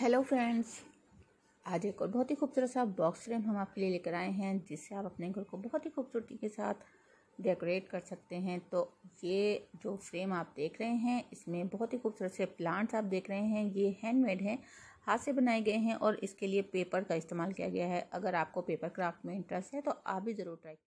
hello friends आज एक और बहुत ही खूबसूरत सा बॉक्स फ्रेम हम आपके लिए लेकर आए हैं जिससे आप अपने घर को बहुत ही खूबसूरती के साथ डेकोरेट कर सकते हैं तो ये जो फ्रेम आप देख रहे हैं इसमें बहुत ही खूबसूरत से प्लांट्स आप देख रहे हैं ये हैंडमेड हैं हाथ से बनाए गए हैं और इसके लिए पेपर का इस्तेमाल किया गया है अगर आपको पेपर क्राफ्ट में इंटरेस्ट है तो आप भी ज़रूर ट्राई